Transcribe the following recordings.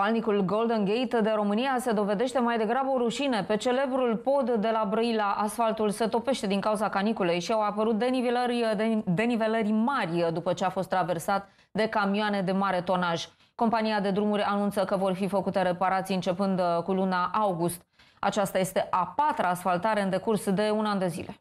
Palnicul Golden Gate de România se dovedește mai degrabă o rușine. Pe celebrul pod de la Brăila, asfaltul se topește din cauza caniculei și au apărut denivelări, denivelări mari după ce a fost traversat de camioane de mare tonaj. Compania de drumuri anunță că vor fi făcute reparații începând cu luna august. Aceasta este a patra asfaltare în decurs de un an de zile.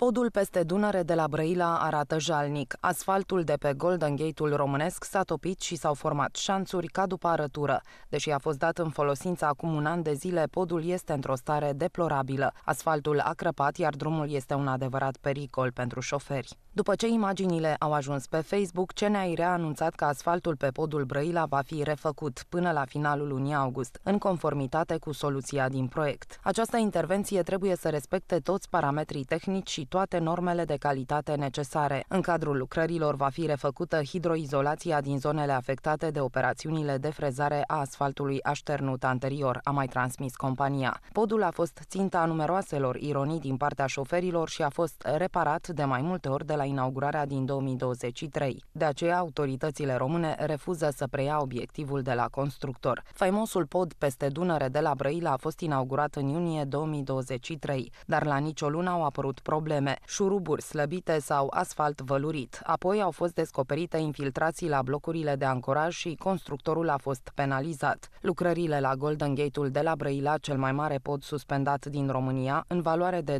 Podul peste Dunăre de la Brăila arată jalnic. Asfaltul de pe Golden Gate-ul românesc s-a topit și s-au format șanțuri ca după arătură. Deși a fost dat în folosință acum un an de zile, podul este într-o stare deplorabilă. Asfaltul a crăpat, iar drumul este un adevărat pericol pentru șoferi. După ce imaginile au ajuns pe Facebook, CNAIR a anunțat că asfaltul pe podul Brăila va fi refăcut până la finalul lunii august, în conformitate cu soluția din proiect. Această intervenție trebuie să respecte toți parametrii tehnici și toate normele de calitate necesare. În cadrul lucrărilor va fi refăcută hidroizolația din zonele afectate de operațiunile de frezare a asfaltului așternut anterior, a mai transmis compania. Podul a fost ținta numeroaselor ironii din partea șoferilor și a fost reparat de mai multe ori de la inaugurarea din 2023. De aceea, autoritățile române refuză să preia obiectivul de la constructor. Faimosul pod peste Dunăre de la Brăila a fost inaugurat în iunie 2023, dar la nicio lună au apărut probleme probleme, șuruburi slăbite sau asfalt vălurit. Apoi au fost descoperite infiltrații la blocurile de ancoraj și constructorul a fost penalizat. Lucrările la Golden Gate-ul de la Brăila, cel mai mare pod suspendat din România, în valoare de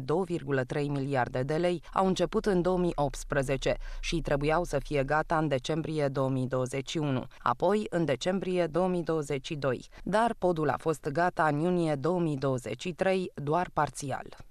2,3 miliarde de lei, au început în 2018 și trebuiau să fie gata în decembrie 2021, apoi în decembrie 2022. Dar podul a fost gata în iunie 2023, doar parțial.